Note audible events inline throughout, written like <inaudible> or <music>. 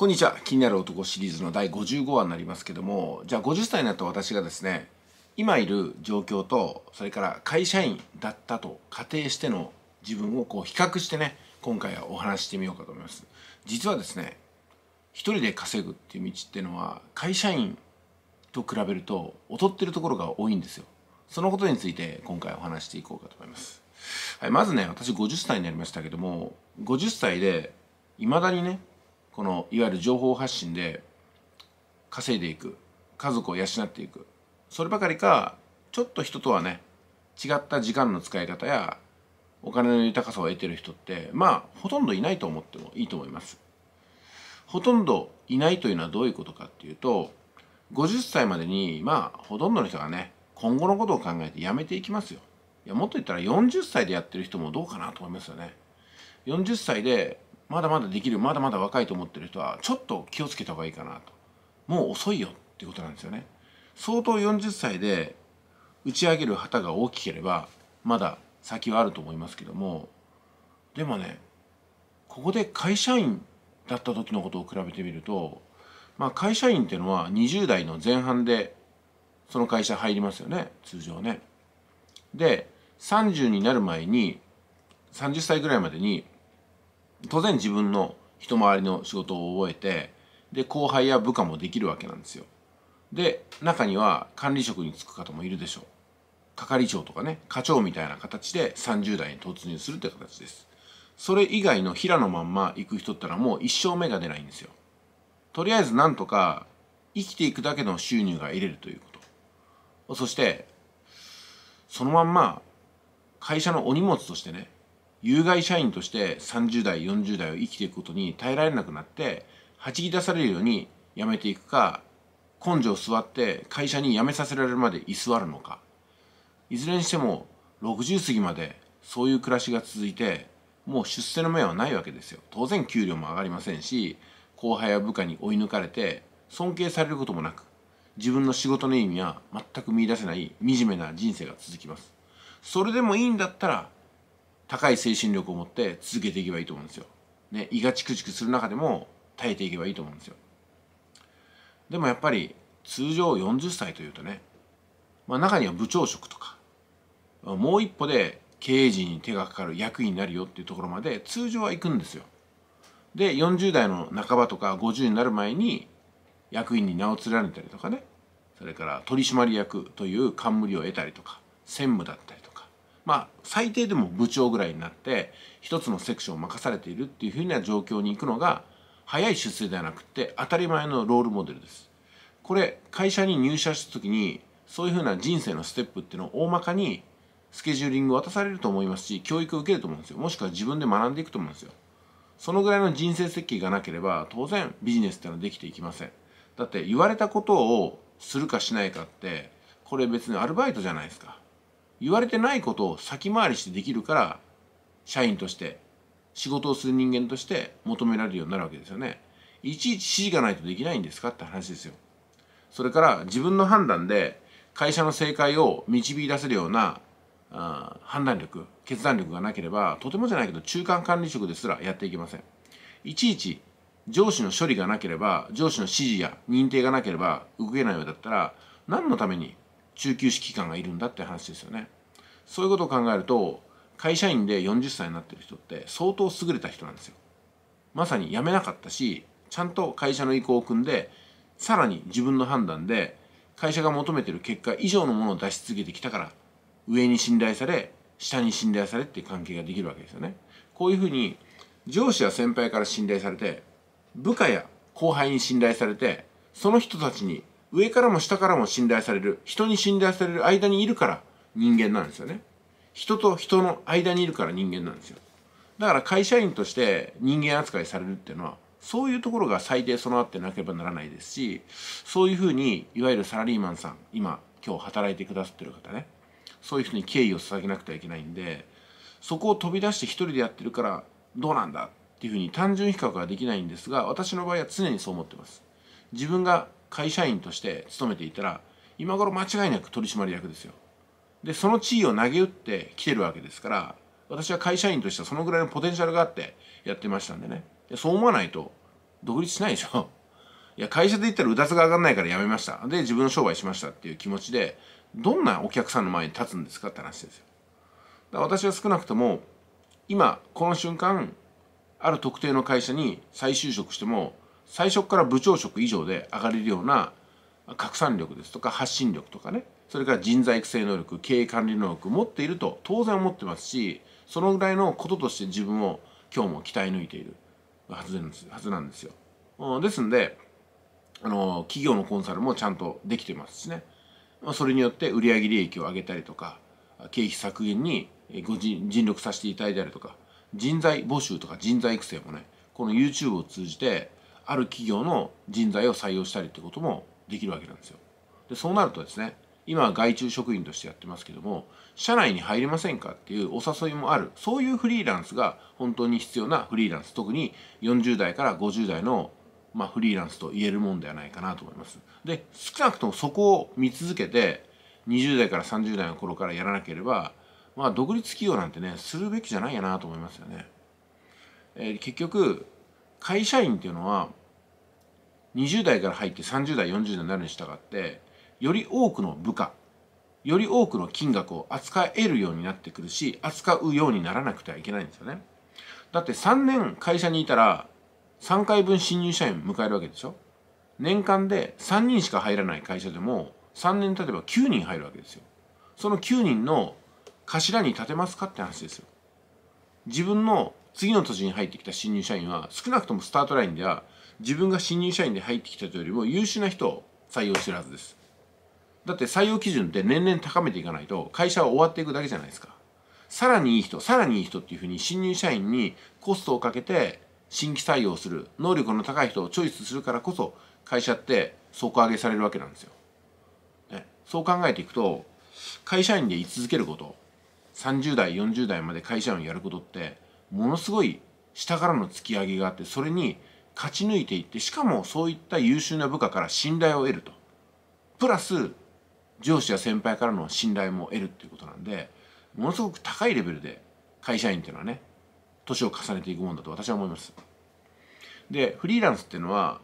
こんにちは気になる男シリーズの第55話になりますけどもじゃあ50歳になった私がですね今いる状況とそれから会社員だったと仮定しての自分をこう比較してね今回はお話してみようかと思います実はですね一人で稼ぐっていう道っていうのは会社員と比べると劣ってるところが多いんですよそのことについて今回お話していこうかと思います、はい、まずね私50歳になりましたけども50歳でいまだにねこのいわゆる情報発信で稼いでいく家族を養っていくそればかりかちょっと人とはね違った時間の使い方やお金の豊かさを得てる人ってまあほとんどいないと思ってもいいと思います。ほとんどいないというのはどういうことかっていうと50歳までにまあほとんどの人がね今後のことを考えてやめていきますよ。いやもっと言ったら40歳でやってる人もどうかなと思いますよね。40歳でまだまだできるまだまだ若いと思ってる人はちょっと気をつけた方がいいかなともう遅いよってことなんですよね相当40歳で打ち上げる旗が大きければまだ先はあると思いますけどもでもねここで会社員だった時のことを比べてみると、まあ、会社員っていうのは20代の前半でその会社入りますよね通常ね。で30になる前に30歳ぐらいまでに当然自分の一回りの仕事を覚えてで後輩や部下もできるわけなんですよで中には管理職に就く方もいるでしょう係長とかね課長みたいな形で30代に突入するって形ですそれ以外の平のまんま行く人ったらもう一生目が出ないんですよとりあえずなんとか生きていくだけの収入が得れるということそしてそのまんま会社のお荷物としてね有害社員として30代40代を生きていくことに耐えられなくなってはじき出されるように辞めていくか根性を座って会社に辞めさせられるまで居座るのかいずれにしても60過ぎまでそういう暮らしが続いてもう出世の面はないわけですよ当然給料も上がりませんし後輩や部下に追い抜かれて尊敬されることもなく自分の仕事の意味は全く見いだせない惨めな人生が続きますそれでもいいんだったら高い精神力を持って続けていけばいいと思うんですよ。ね、胃がチクチクする中でも耐えていけばいいと思うんですよ。でもやっぱり通常40歳というとね、まあ、中には部長職とか、もう一歩で経営陣に手がかかる役員になるよっていうところまで通常は行くんですよ。で40代の半ばとか50になる前に役員に名を連ねたりとかねそれから取締役という冠を得たりとか専務だったりまあ、最低でも部長ぐらいになって一つのセクションを任されているっていうふうな状況に行くのが早い出世ではなくて当たり前のロールモデルです。これ会社に入社した時にそういうふうな人生のステップっていうのを大まかにスケジューリング渡されると思いますし教育を受けると思うんですよもしくは自分で学んでいくと思うんですよそのぐらいの人生設計がなければ当然ビジネスっていうのはできていきませんだって言われたことをするかしないかってこれ別にアルバイトじゃないですか言われてないことを先回りしてできるから社員として仕事をする人間として求められるようになるわけですよね。いちいち指示がないとできないんですかって話ですよ。それから自分の判断で会社の正解を導き出せるようなあ判断力決断力がなければとてもじゃないけど中間管理職ですらやっていけませんいちいち上司の処理がなければ上司の指示や認定がなければ動けないようだったら何のために中級指揮官がいるんだって話ですよねそういうことを考えると会社員で40歳になってる人って相当優れた人なんですよまさに辞めなかったしちゃんと会社の意向を組んでさらに自分の判断で会社が求めてる結果以上のものを出し続けてきたから上に信頼され下に信頼されっていう関係ができるわけですよねこういうふうに上司や先輩から信頼されて部下や後輩に信頼されてその人たちに上からも下からも信頼される人に信頼される間にいるから人間なんですよね人と人の間にいるから人間なんですよだから会社員として人間扱いされるっていうのはそういうところが最低備わってなければならないですしそういうふうにいわゆるサラリーマンさん今今日働いてくださってる方ねそういうふうに敬意を捧げなくてはいけないんでそこを飛び出して一人でやってるからどうなんだっていうふうに単純比較はできないんですが私の場合は常にそう思ってます自分が会社員として勤めていたら今頃間違いなく取締役ですよでその地位を投げ打ってきてるわけですから私は会社員としてはそのぐらいのポテンシャルがあってやってましたんでねそう思わないと独立しないでしょ <laughs> いや会社で言ったらうだつが上がらないからやめましたで自分の商売しましたっていう気持ちでどんなお客さんの前に立つんですかって話ですよだから私は少なくとも今この瞬間ある特定の会社に再就職しても最初から部長職以上で上がれるような拡散力ですとか発信力とかねそれから人材育成能力経営管理能力持っていると当然思ってますしそのぐらいのこととして自分を今日も鍛え抜いているはずなんですはずなんですよ。ですんであの企業のコンサルもちゃんとできてますしねそれによって売上利益を上げたりとか経費削減にご尽力させていただいたりとか人材募集とか人材育成もねこの YouTube を通じてある企業の人材を採用したりってこともできるわけなんですよ。でそうなるとですね今は外注職員としてやってますけども社内に入りませんかっていうお誘いもあるそういうフリーランスが本当に必要なフリーランス特に40代から50代の、まあ、フリーランスと言えるもんではないかなと思いますで少なくともそこを見続けて20代から30代の頃からやらなければまあ独立企業なんてねするべきじゃないやなと思いますよね、えー、結局会社員っていうのは20代から入って30代40代になるに従ってより多くの部下より多くの金額を扱えるようになってくるし扱うようにならなくてはいけないんですよねだって3年会社にいたら3回分新入社員迎えるわけでしょ年間で3人しか入らない会社でも3年経てば9人入るわけですよその9人の頭に立てますかって話ですよ自分の次の年に入ってきた新入社員は少なくともスタートラインでは自分が新入社員で入ってきたとよりも優秀な人を採用してるはずですだって採用基準って年々高めていかないと会社は終わっていくだけじゃないですかさらにいい人さらにいい人っていうふうに新入社員にコストをかけて新規採用する能力の高い人をチョイスするからこそ会社って底上げされるわけなんですよ、ね、そう考えていくと会社員で居続けること30代40代まで会社員をやることってものすごい下からの突き上げがあってそれに勝ち抜いていってしかもそういった優秀な部下から信頼を得るとプラス上司や先輩からの信頼も得るっていうことなんでものすごく高いレベルで会社員っていうのはね年を重ねていくもんだと私は思いますでフリーランスっていうのは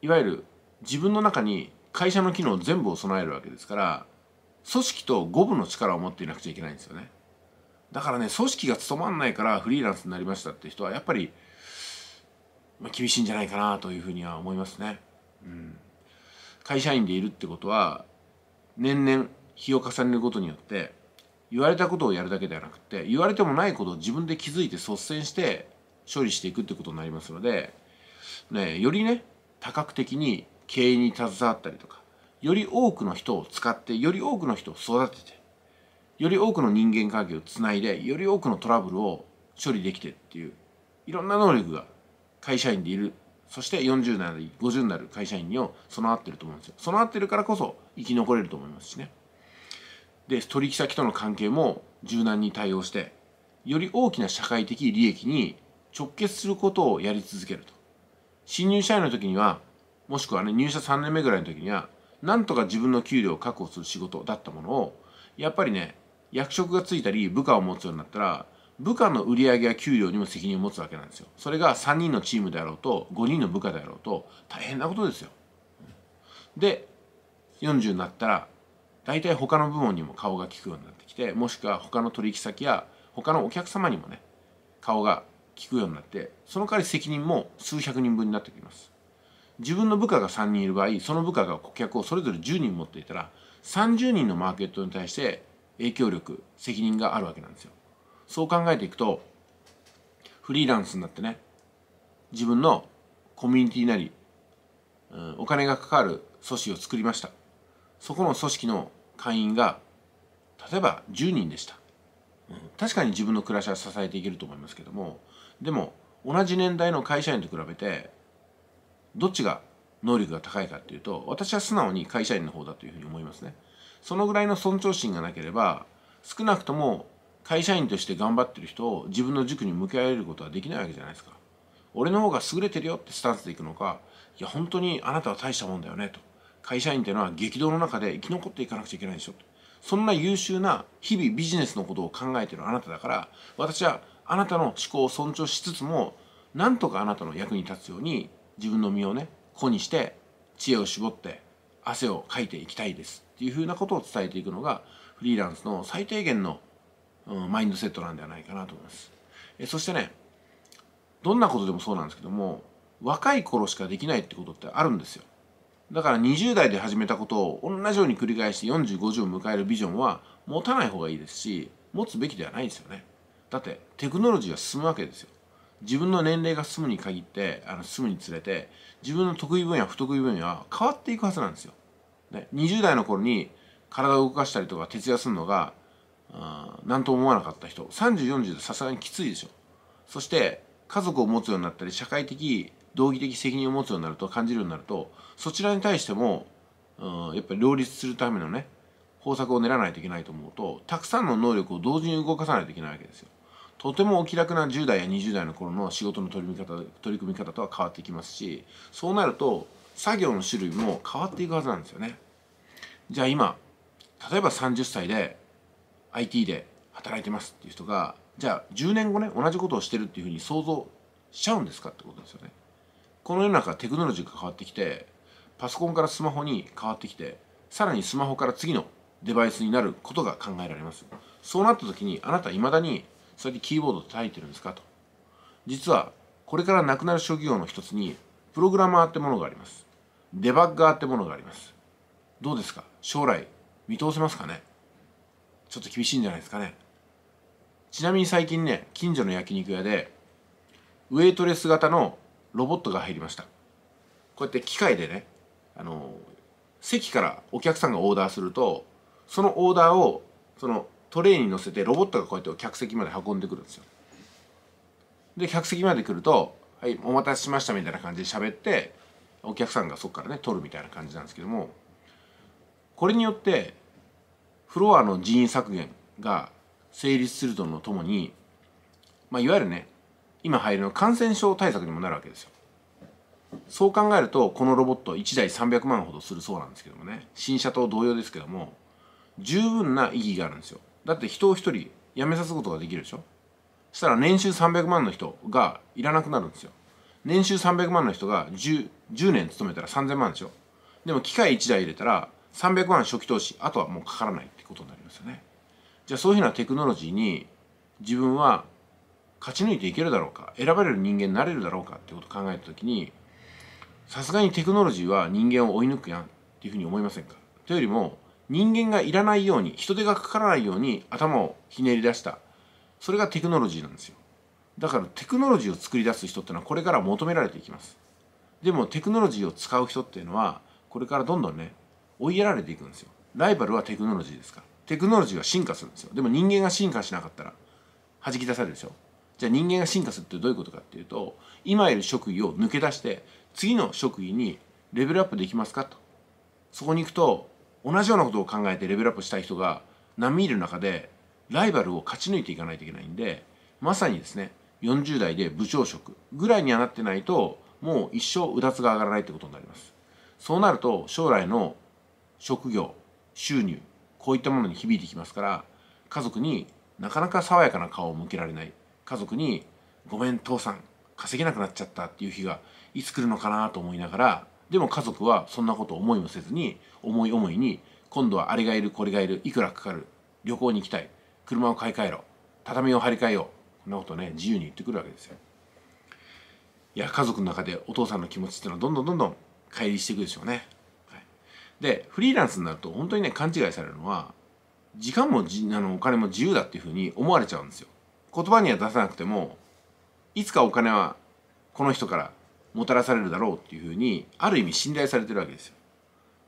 いわゆる自分の中に会社の機能全部を備えるわけですから組織と五分の力を持っていなくちゃいけないんですよねだからね組織が務まんないからフリーランスになりましたって人はやっぱり、まあ、厳しいんじゃないかなというふうには思いますね。うん、会社員でいるってことは年々日を重ねることによって言われたことをやるだけではなくて言われてもないことを自分で気づいて率先して処理していくってことになりますので、ね、よりね多角的に経営に携わったりとかより多くの人を使ってより多くの人を育ててより多くの人間関係をつないでより多くのトラブルを処理できてっていういろんな能力が会社員でいるそして40なり50になる会社員にを備わってると思うんですよ備わってるからこそ生き残れると思いますしねで取引先との関係も柔軟に対応してより大きな社会的利益に直結することをやり続けると新入社員の時にはもしくはね入社3年目ぐらいの時にはなんとか自分の給料を確保する仕事だったものをやっぱりね役職がついたり部下を持つようになったら部下の売り上げや給料にも責任を持つわけなんですよそれが3人のチームであろうと5人の部下であろうと大変なことですよで40になったら大体他の部門にも顔が利くようになってきてもしくは他の取引先や他のお客様にもね顔が利くようになってその代わり責任も数百人分になってきます自分の部下が3人いる場合その部下が顧客をそれぞれ10人持っていたら30人のマーケットに対して影響力責任があるわけなんですよそう考えていくとフリーランスになってね自分のコミュニティなり、うん、お金がかかる組織を作りましたそこの組織の会員が例えば10人でした、うん、確かに自分の暮らしは支えていけると思いますけどもでも同じ年代の会社員と比べてどっちが能力が高いかっていうと私は素直に会社員の方だというふうに思いますねそのぐらいの尊重心がなければ少なくとも会社員として頑張ってる人を自分の塾に向けられることはできないわけじゃないですか俺の方が優れてるよってスタンスでいくのかいや本当にあなたは大したもんだよねと会社員っていうのは激動の中で生き残っていかなくちゃいけないでしょとそんな優秀な日々ビジネスのことを考えてるあなただから私はあなたの思考を尊重しつつもなんとかあなたの役に立つように自分の身をね子にして知恵を絞って汗をかいていきたいですっていうふうなことを伝えていくのがフリーランスの最低限の、うん、マインドセットなんではないかなと思います。えそしてねどんなことでもそうなんですけども若い頃しかできないってことってあるんですよ。だから20代で始めたことを同じように繰り返して4050を迎えるビジョンは持たない方がいいですし持つべきではないですよね。だってテクノロジーは進むわけですよ。自分の年齢が進むに限ってあの進むにつれて自分の得意分野不得意分野は変わっていくはずなんですよ。ね、20代の頃に体を動かしたりとか徹夜するのが何とも思わなかった人3040でさすがにきついでしょそして家族を持つようになったり社会的道義的責任を持つようになると感じるようになるとそちらに対してもやっぱり両立するためのね方策を練らないといけないと思うとたくさんの能力を同時に動かさないといけないわけですよとてもお気楽な10代や20代の頃の仕事の取り組み方取り組み方とは変わってきますしそうなると作業の種類も変わっていくはずなんですよねじゃあ今例えば30歳で IT で働いてますっていう人がじゃあ10年後ね同じことをしてるっていうふうに想像しちゃうんですかってことですよねこの世の中テクノロジーが変わってきてパソコンからスマホに変わってきてさらにスマホから次のデバイスになることが考えられますそうなった時にあなたいまだにそうやってキーボード叩いてるんですかと実はこれからなくなる職業の一つにプログラマーってものがありますデバッガーってものがありますどうですか将来見通せますかねちょっと厳しいんじゃないですかねちなみに最近ね近所の焼肉屋でウエイトレス型のロボットが入りましたこうやって機械でねあの席からお客さんがオーダーするとそのオーダーをそのトレイに乗せてロボットがこうやって客席まで運んでくるんですよで客席まで来ると「はいお待たせしました」みたいな感じで喋ってお客さんがそこからね取るみたいな感じなんですけどもこれによってフロアの人員削減が成立するとのともに、まあ、いわゆるね今入るの感染症対策にもなるわけですよ。そう考えるとこのロボット1台300万ほどするそうなんですけどもね新車と同様ですけども十分な意義があるんですよだって人を1人辞めさすことができるでしょしたら年収300万の人がいらなくなるんですよ年収300万の人が 10, 10年勤めたら3000万でしょでも機械1台入れたら300万初期投資あとはもうかからないってことになりますよねじゃあそういうふうなテクノロジーに自分は勝ち抜いていけるだろうか選ばれる人間になれるだろうかってことを考えた時にさすがにテクノロジーは人間を追い抜くやんっていうふうに思いませんかというよりも人間がいらないように人手がかからないように頭をひねり出したそれがテクノロジーなんですよだからテクノロジーを作り出す人っていうのはこれから求められていきますでもテクノロジーを使う人っていうのはこれからどんどんね追いやられていくんですよライバルはテクノロジーですからテクノロジーは進化するんですよでも人間が進化しなかったら弾き出されるでしょじゃあ人間が進化するってどういうことかっていうと今いる職位を抜け出して次の職位にレベルアップできますかとそこに行くと同じようなことを考えてレベルアップしたい人が波いる中でライバルを勝ち抜いていかないといけないんでまさにですね40代で部長職ぐらいにはなってないともう一生うだつが上がらないってことになりますそうなると将来の職業収入こういったものに響いてきますから家族になかなか爽やかな顔を向けられない家族に「ごめん父さん稼げなくなっちゃった」っていう日がいつ来るのかなと思いながらでも家族はそんなこと思いもせずに思い思いに今度はあれがいるこれがいるいくらかかる旅行に行きたい車を買い替えろ畳を張り替えようんなことね自由に言ってくるわけですよいや家族の中でお父さんの気持ちっていうのはどんどんどんどん乖離していくでしょうね、はい、でフリーランスになると本当にね勘違いされるのは時間もじあのお金も自由だっていうふうに思われちゃうんですよ言葉には出さなくてもいつかお金はこの人からもたらされるだろうっていうふうにある意味信頼されてるわけですよ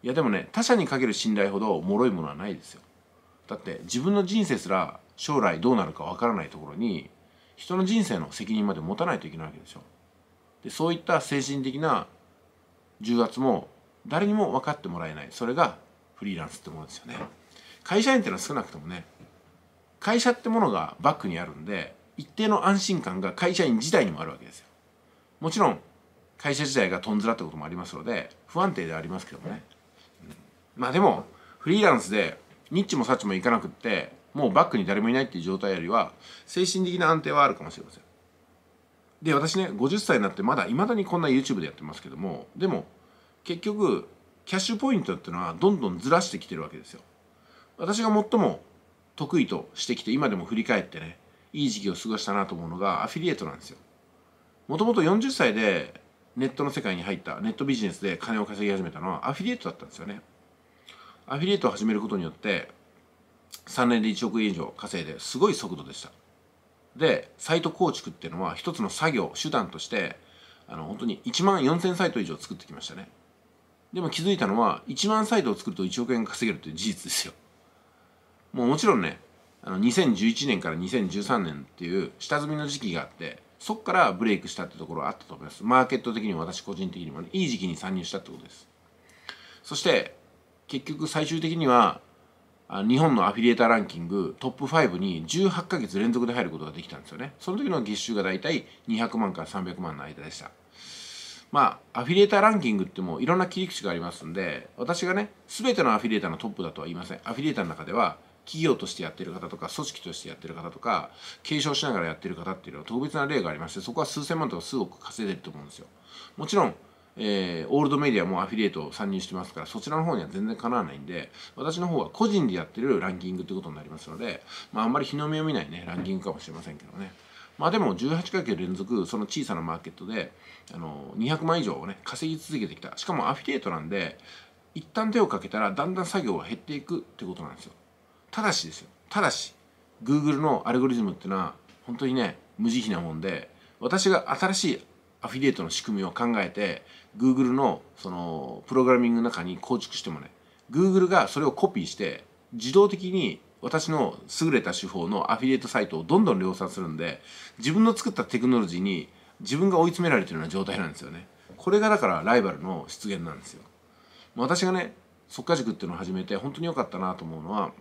いやでもね他者にかける信頼ほど脆いものはないですよだって自分の人生すら将来どうなるかわからないところに人の人生の責任まで持たないといけないわけでしょでそういった精神的な重圧も誰にも分かってもらえないそれがフリーランスってものですよね会社員ってのは少なくともね会社ってものがバックにあるんで一定の安心感が会社員自体にもあるわけですよもちろん会社自体がとんずらってこともありますので不安定ではありますけどもね、うん、まあでもフリーランスでニッチもサッチもいかなくってもうバックに誰もいないっていう状態よりは精神的な安定はあるかもしれませんで私ね50歳になってまだいまだにこんな YouTube でやってますけどもでも結局キャッシュポイントっていうのはどんどんずらしてきてるわけですよ私が最も得意としてきて今でも振り返ってねいい時期を過ごしたなと思うのがアフィリエイトなんですよもともと40歳でネットの世界に入ったネットビジネスで金を稼ぎ始めたのはアフィリエイトだったんですよねアフィリエイトを始めることによって3年で1億円以上稼いですごい速度でしたでサイト構築っていうのは一つの作業手段としてあの本当に1万4000サイト以上作ってきましたねでも気づいたのは1万サイトを作ると1億円稼げるという事実ですよもうもちろんねあの2011年から2013年っていう下積みの時期があってそこからブレイクしたってところはあったと思いますマーケット的にも私個人的にもねいい時期に参入したってことですそして結局最終的には日本のアフィリエイターランキングトップ5に18ヶ月連続で入ることができたんですよね。その時の月収がだいたい200万から300万の間でした。まあ、アフィリエイターランキングってもいろんな切り口がありますんで、私がね、全てのアフィリエイターのトップだとは言いません。アフィリエイターの中では、企業としてやってる方とか、組織としてやってる方とか、継承しながらやってる方っていうのは特別な例がありまして、そこは数千万とか数億稼いでると思うんですよ。もちろん、えー、オールドメディアもアフィリエイト参入してますから、そちらの方には全然かなわないんで、私の方は個人でやってるランキングってことになりますので、まあ、あんまり日の目を見ないね、ランキングかもしれませんけどね。まあでも18ヶ月連続その小さなマーケットであの200万以上をね稼ぎ続けてきたしかもアフィリエイトなんで一旦手をかけたらだんだん作業は減っていくってことなんですよただしですよただし Google のアルゴリズムっていうのは本当にね無慈悲なもんで私が新しいアフィリエイトの仕組みを考えて Google のそのプログラミングの中に構築してもね Google がそれをコピーして自動的に私の優れた手法のアフィリエイトサイトをどんどん量産するんで自分の作ったテクノロジーに自分が追い詰められてるような状態なんですよねこれがだからライバルの出現なんですよ私がね即か塾っていうのを始めて本当に良かったなと思うのは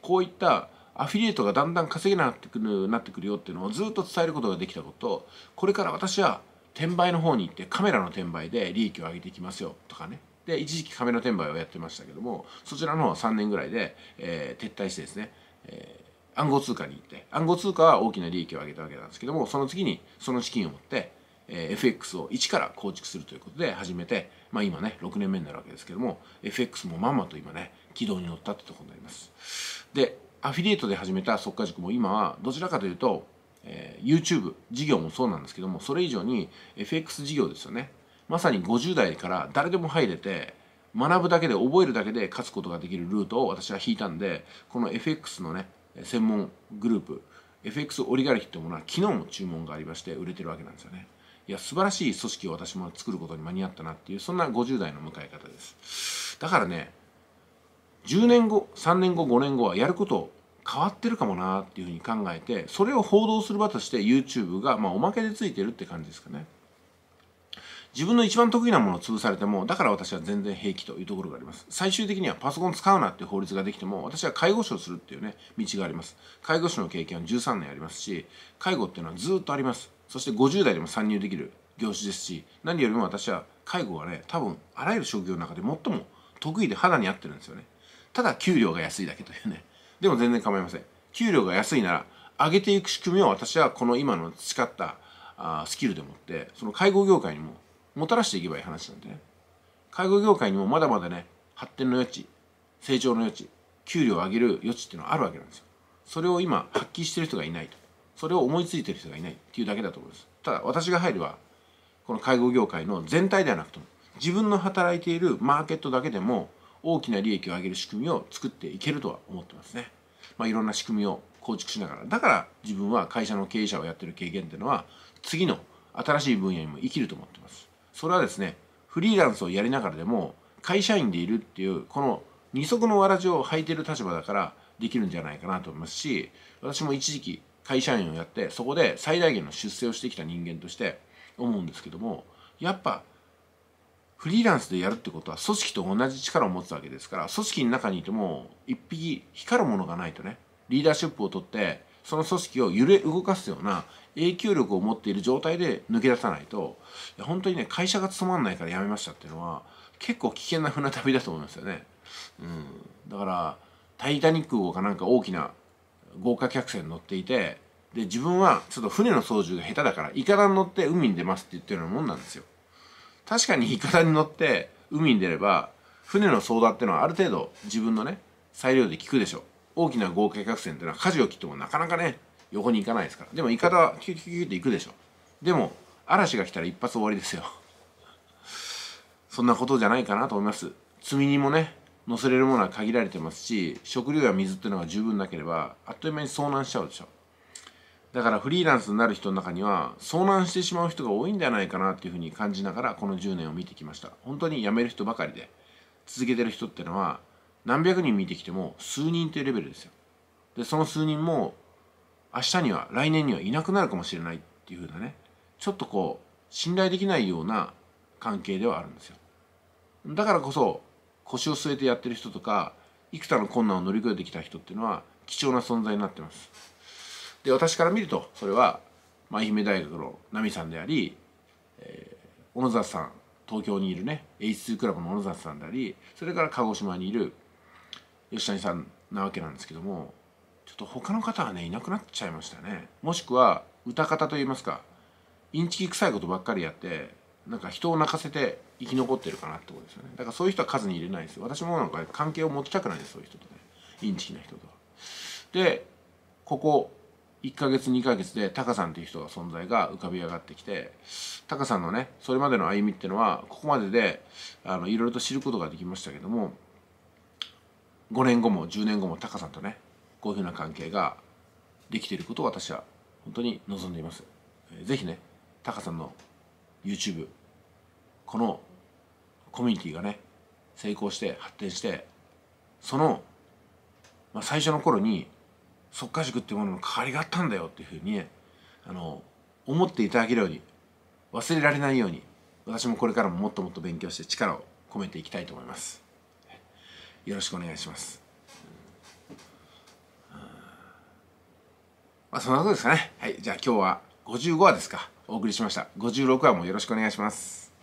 こういったアフィリエイトがだんだん稼げなくなってくるよっていうのをずっと伝えることができたことこれから私は転売の方に行ってカメラの転売で利益を上げていきますよとかねで一時期カメラ転売をやってましたけどもそちらの3年ぐらいで、えー、撤退してですね、えー、暗号通貨に行って暗号通貨は大きな利益を上げたわけなんですけどもその次にその資金を持って、えー、FX を一から構築するということで始めて、まあ、今ね6年目になるわけですけども FX もまんまと今ね軌道に乗ったってとこになりますでアフィリエイトで始めた速稼塾も今はどちらかというとえー、YouTube 事業もそうなんですけどもそれ以上に FX 事業ですよねまさに50代から誰でも入れて学ぶだけで覚えるだけで勝つことができるルートを私は引いたんでこの FX のね専門グループ FX オリガルヒってものは昨日も注文がありまして売れてるわけなんですよねいや素晴らしい組織を私も作ることに間に合ったなっていうそんな50代の迎え方ですだからね10年後3年後5年後はやること変わってるかもなっていうふうに考えてそれを報道する場として YouTube が、まあ、おまけでついてるって感じですかね自分の一番得意なものを潰されてもだから私は全然平気というところがあります最終的にはパソコン使うなっていう法律ができても私は介護士をするっていうね道があります介護士の経験は13年ありますし介護っていうのはずっとありますそして50代でも参入できる業種ですし何よりも私は介護はね多分あらゆる職業の中で最も得意で肌に合ってるんですよねただ給料が安いだけというねでも全然構いません。給料が安いなら、上げていく仕組みを私はこの今の培ったあスキルでもって、その介護業界にももたらしていけばいい話なんでね。介護業界にもまだまだね、発展の余地、成長の余地、給料を上げる余地っていうのはあるわけなんですよ。それを今発揮してる人がいないと。それを思いついてる人がいないっていうだけだと思います。ただ私が入れば、この介護業界の全体ではなくとも、自分の働いているマーケットだけでも、大きな利益を上げる仕組みを作っていけるとは思ってますね。まあ、いろんな仕組みを構築しながらだから自分は会社の経営者をやってる経験っていうのは次の新しい分野にも生きると思ってますそれはですねフリーランスをやりながらでも会社員でいるっていうこの二足のわらじを履いてる立場だからできるんじゃないかなと思いますし私も一時期会社員をやってそこで最大限の出世をしてきた人間として思うんですけどもやっぱフリーランスでやるってことは組織と同じ力を持つわけですから組織の中にいても一匹光るものがないとねリーダーシップをとってその組織を揺れ動かすような影響力を持っている状態で抜け出さないといや本当にね会社がつまんないから辞めましたっていうのは結構危険な船旅だと思いますよね。うん、だから「タイタニック号」かなんか大きな豪華客船乗っていてで自分はちょっと船の操縦が下手だからいかだに乗って海に出ますって言ってるようなもんなんですよ。確かにイカダに乗って海に出れば船の操舵っていうのはある程度自分のね裁量で効くでしょ大きな合計客船っていうのは舵を切ってもなかなかね横に行かないですからでもイカダはキュキュキュキュって行くでしょでも嵐が来たら一発終わりですよそんなことじゃないかなと思います積み荷もね乗せれるものは限られてますし食料や水っていうのが十分なければあっという間に遭難しちゃうでしょだからフリーランスになる人の中には遭難してしまう人が多いんじゃないかなっていうふうに感じながらこの10年を見てきました本当に辞める人ばかりで続けてる人ってのは何百人見てきても数人というレベルですよでその数人も明日には来年にはいなくなるかもしれないっていうふうなねちょっとこう信頼できないような関係ではあるんですよだからこそ腰を据えてやってる人とか幾多の困難を乗り越えてきた人っていうのは貴重な存在になってますで私から見るとそれは、舞姫愛媛大学の奈美さんであり、えー、小野沢さん東京にいるね H2 クラブの小野沢さんでありそれから鹿児島にいる吉谷さんなわけなんですけどもちょっと他の方はねいなくなっちゃいましたねもしくは歌方といいますかインチキ臭いことばっかりやってなんか人を泣かせて生き残ってるかなってことですよねだからそういう人は数に入れないです私もなんか関係を持ちたくないですそういう人とねインチキな人とはでここ1ヶ月2ヶ月でタカさんっていう人が存在が浮かび上がってきてタカさんのねそれまでの歩みっていうのはここまでであのいろいろと知ることができましたけども5年後も10年後もタカさんとねこういうふうな関係ができていることを私は本当に望んでいます。ぜひねタカさんの YouTube このコミュニティがね成功して発展してその、まあ、最初の頃に即家塾っていうものの代わりがあったんだよっていうふうに、ね、あの思っていただけるように忘れられないように私もこれからももっともっと勉強して力を込めていきたいと思いますよろしくお願いします、まあそんなことですかねはいじゃあ今日は55話ですかお送りしました56話もよろしくお願いします